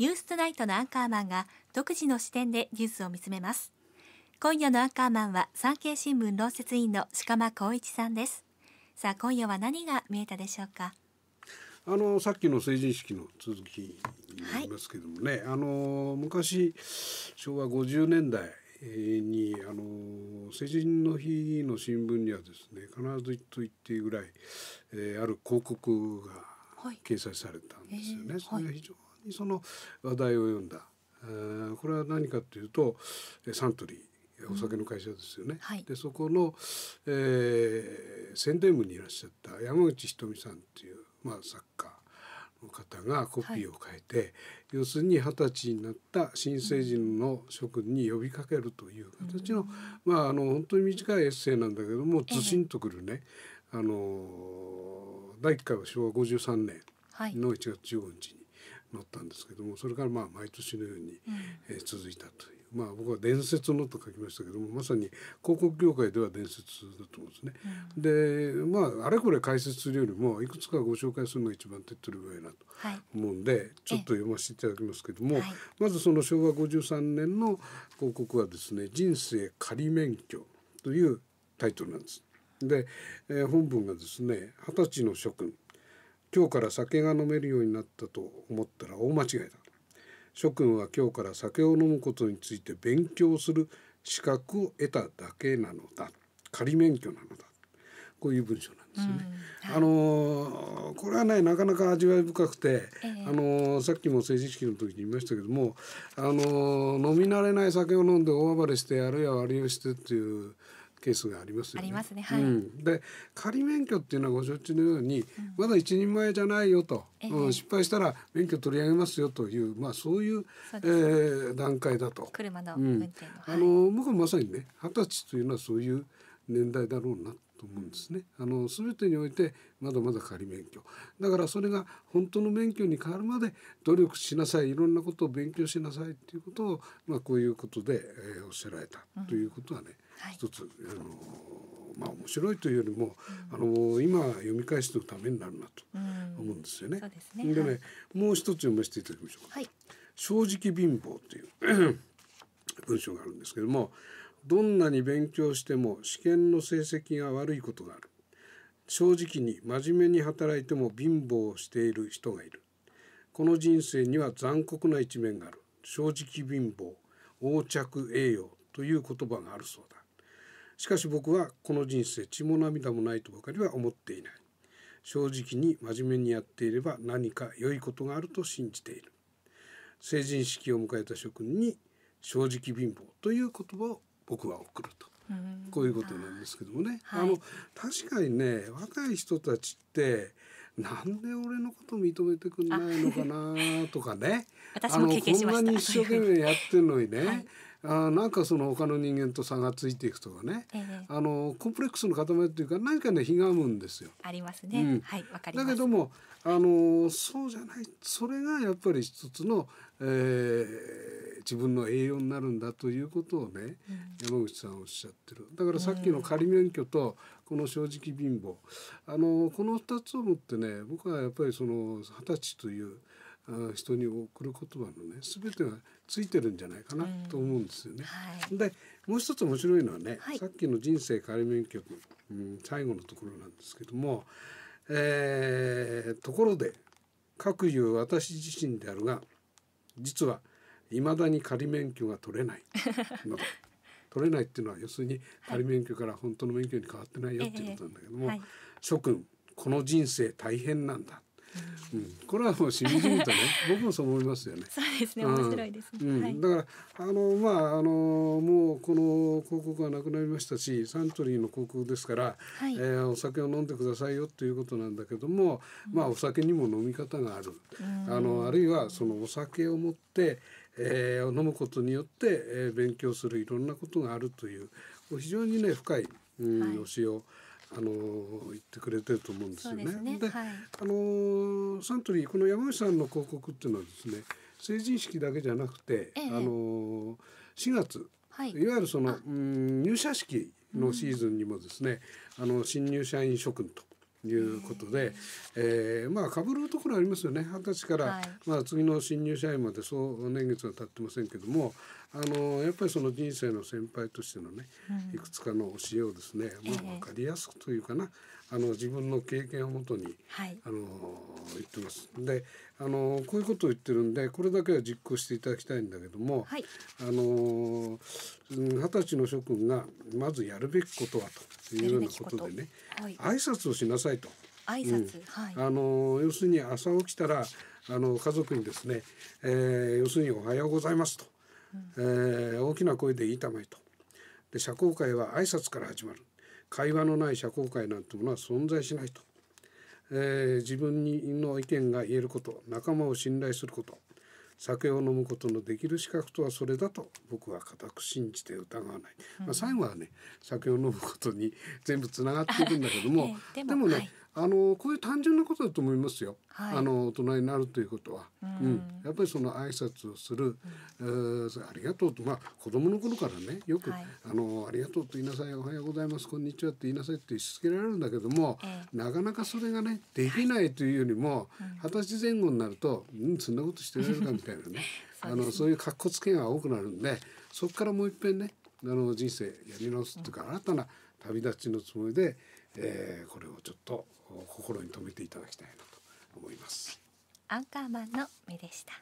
ニューストナイトのアンカーマンが独自の視点でニュースを見つめます。今夜のアンカーマンは産経新聞論説委員の鹿間光一さんです。さあ今夜は何が見えたでしょうか。あのさっきの成人式の続きになりますけどもね、はい、あの昔昭和50年代にあの成人の日の新聞にはですね必ずと言っていいぐらい、えー、ある広告が掲載されたんですよね。はいえー、それが非常にその話題を読んだこれは何かというとサントリーお酒の会社ですよね、うんはい、でそこの、えー、宣伝部にいらっしゃった山口ひとみさんっていう、まあ、作家の方がコピーを変えて、はい、要するに二十歳になった新成人の諸君に呼びかけるという形の、うん、まああの本当に短いエッセイなんだけどもずしんとくるね、えー、あの第1回は昭和53年の1月15日に乗ったんですけどもそれからまあ毎年のように、えー、続いたという、まあ、僕は「伝説の」と書きましたけどもまさに広告業界では伝説だと思うんですね。でまああれこれ解説するよりもいくつかご紹介するのが一番手っ取り早いなと思うんで、はい、ちょっと読ませていただきますけども、はい、まずその昭和53年の広告はですね「人生仮免許」というタイトルなんです。で、えー、本文がですね「二十歳の諸君今日から酒が飲めるようになったと思ったら大間違いだ諸君は今日から酒を飲むことについて勉強する資格を得ただけなのだ仮免許なのだこういう文章なんですね。うんはい、あのこれはねなかなか味わい深くて、えー、あのさっきも成人式の時に言いましたけどもあの飲み慣れない酒を飲んで大暴れしてあるいは悪いをしてっていうケースがありますよね。ありますね。はい。うん、で仮免許っていうのはご承知のように、うん、まだ一人前じゃないよと、ええ、うん、失敗したら免許取り上げますよというまあそういうう、ね、えー、段階だと。車の運転の、うん、あの僕はまさにね二十歳というのはそういう。年代だろうなと思うんですね。あの全てにおいてまだまだ仮免許だからそれが本当の免許に変わるまで努力しなさいいろんなことを勉強しなさいっていうことを、まあ、こういうことで、えー、おっしゃられたということはね、うんはい、一つ、あのまあ、面白いというよりも、うん、あの今読み返しておくためになるなと思うんですよね。うん、でね、でねはい、もう一つ読ませていただきましょうか。はい、正直貧乏という 文章があるんですけどもどんなに勉強しても試験の成績が悪いことがある正直に真面目に働いても貧乏をしている人がいるこの人生には残酷な一面がある正直貧乏横着栄養という言葉があるそうだしかし僕はこの人生血も涙もないとばかりは思っていない正直に真面目にやっていれば何か良いことがあると信じている成人式を迎えた諸君に正直貧乏という言葉を僕は送ると。こういうことなんですけどもね、はい、あの確かにね若い人たちってなんで俺のこと認めてくんないのかなとかね 私も経験しましこんなに一生懸命やってるのにね、はいあなんかその他の人間と差がついていくとかね、えあのコンプレックスの塊っていうか何かねひがむんですよ。ありますね。うん、はいわかりだけどもあのそうじゃないそれがやっぱり一つの、えー、自分の栄養になるんだということをね、うん、山口さんおっしゃってる。だからさっきの仮免許とこの正直貧乏あのこの2つをもってね僕はやっぱりその二十歳という人に送る言葉のね全てがついてるんじゃないかなと思うんですよね。はい、でもう一つ面白いのはね、はい、さっきの「人生仮免曲、うん、最後のところなんですけども、えー、ところで各いう私自身であるが実はいまだに仮免許が取れないのだ。取れないっていうのは要するに仮免許から本当の免許に変わってないよっていうことなんだけども、はい、諸君この人生大変なんだうん、これはもうしみじみとね 僕もそう思いますよね。そうですね面白いですね、うんだからあのまああのもうこの広告はなくなりましたしサントリーの広告ですから、はい、えー、お酒を飲んでくださいよということなんだけども、うん、まあお酒にも飲み方がある、あのあるいはそのお酒を持って、えー、飲むことによって、えー、勉強するいろんなことがあるという非常にね深い、うん、はい、教えを。あの言ってくれてると思うんですよね。で、ねはい、あのサントリーこの山口さんの広告っていうのはですね成人式だけじゃなくて、えあの4月、はい、いわゆるそのうん入社式のシーズンにもですね、うん、あの新入社員諸君と。いうことで、えー、まあかぶるところありますよね二十歳から、はい、まあ、次の新入社員までそう年月は経ってませんけどもあのやっぱりその人生の先輩としてのね、いくつかの教えをですね、まあ、分かりやすくというかな、あの自分の経験をもとに、はい、あの言ってます。であのこういうことを言ってるんでこれだけは実行していただきたいんだけども、はい、あの二十歳の諸君がまずやるべきことはというようなことでね、はい、挨拶をしなさいと。挨拶、うんはい、あの要するに朝起きたらあの家族にですね、えー、要するに「おはようございます」と。えー、大きな声で言いたまえとで社交界は挨拶から始まる会話のない社交界なんてものは存在しないと、えー、自分の意見が言えること仲間を信頼すること酒を飲むことのできる資格とはそれだと僕は固く信じて疑わない、うん、まあ、最後はね酒を飲むことに全部つながっていくんだけどもでもね、はい、あのこういう単純なことだと思いますよ、はい、あの大人になるということは、うん、うん、やっぱりその挨拶をする、うん、ありがとうとまあ子供の頃からねよく、はい、あのありがとうと言いなさいおはようございますこんにちはって言いなさいってしつけられるんだけども、えー、なかなかそれがねできないというよりも二十、はい、歳前後になると、うん、そんなことしてくれるかみたいなね ね、あのそういうかっこつけが多くなるんでそこからもういっぺんねあの人生やり直すっていうか、新たな旅立ちのつもりでえー、これをちょっと心に留めていただきたいなと思います。アンカーマンの目でした。